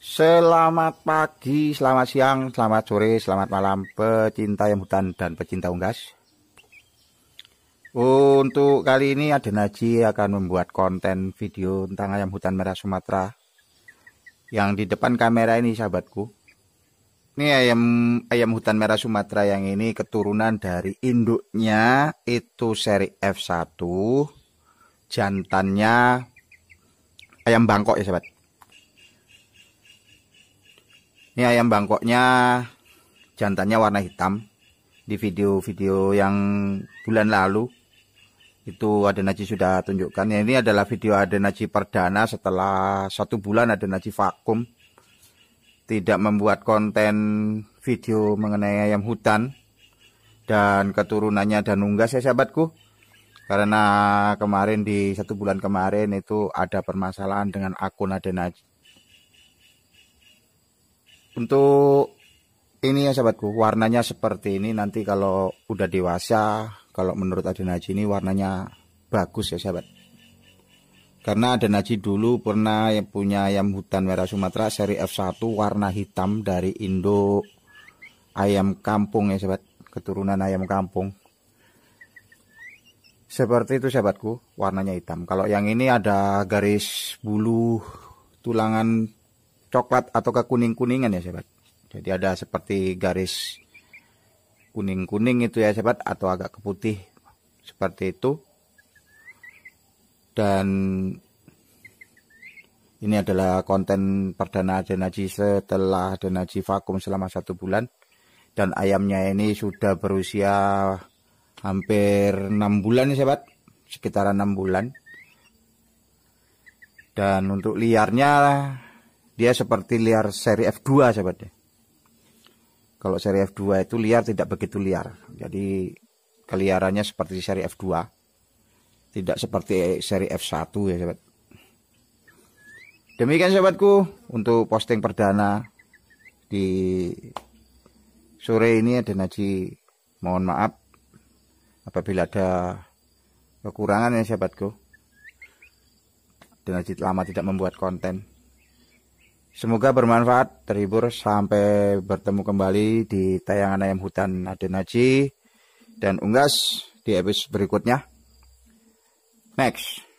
Selamat pagi, selamat siang, selamat sore, selamat malam pecinta yang hutan dan pecinta unggas. Untuk kali ini Aden Haji akan membuat konten video tentang ayam hutan merah Sumatera yang di depan kamera ini sahabatku. Ini ayam ayam hutan merah Sumatera yang ini keturunan dari induknya itu seri F1, jantannya ayam Bangkok ya sahabat Ini ayam bangkoknya jantannya warna hitam. Di video-video yang bulan lalu itu ada Naji sudah tunjukkan. Ya, ini adalah video ada Naji perdana setelah satu bulan ada Naji vakum. Tidak membuat konten video mengenai ayam hutan dan keturunannya dan unggas ya sahabatku. Karena kemarin di satu bulan kemarin itu ada permasalahan dengan akun Adenaji untuk ini ya sahabatku, warnanya seperti ini nanti kalau udah dewasa, kalau menurut Aden Haji ini warnanya bagus ya sahabat. Karena Aden Haji dulu pernah yang punya ayam hutan merah Sumatera seri F1 warna hitam dari Indo ayam kampung ya sahabat, keturunan ayam kampung. Seperti itu sahabatku, warnanya hitam. Kalau yang ini ada garis bulu tulangan coklat atau kekuning-kuningan ya sahabat. Jadi ada seperti garis kuning-kuning itu ya sahabat atau agak keputih seperti itu. Dan ini adalah konten perdana Aden Haji setelah Aden Haji vakum selama satu bulan. Dan ayamnya ini sudah berusia hampir enam bulan ya sahabat. Sekitaran enam bulan. Dan untuk liarnya dia seperti liar seri F2 sahabat ya. Kalau seri F2 itu liar tidak begitu liar. Jadi keliarannya seperti seri F2. Tidak seperti seri F1 ya sahabat. Demikian sahabatku untuk posting perdana di sore ini ada Naji. Mohon maaf apabila ada kekurangan ya sahabatku. Dan Naji lama tidak membuat konten. Semoga bermanfaat, terhibur. Sampai bertemu kembali di tayangan ayam hutan Aden Haji dan Unggas di episode berikutnya. Next.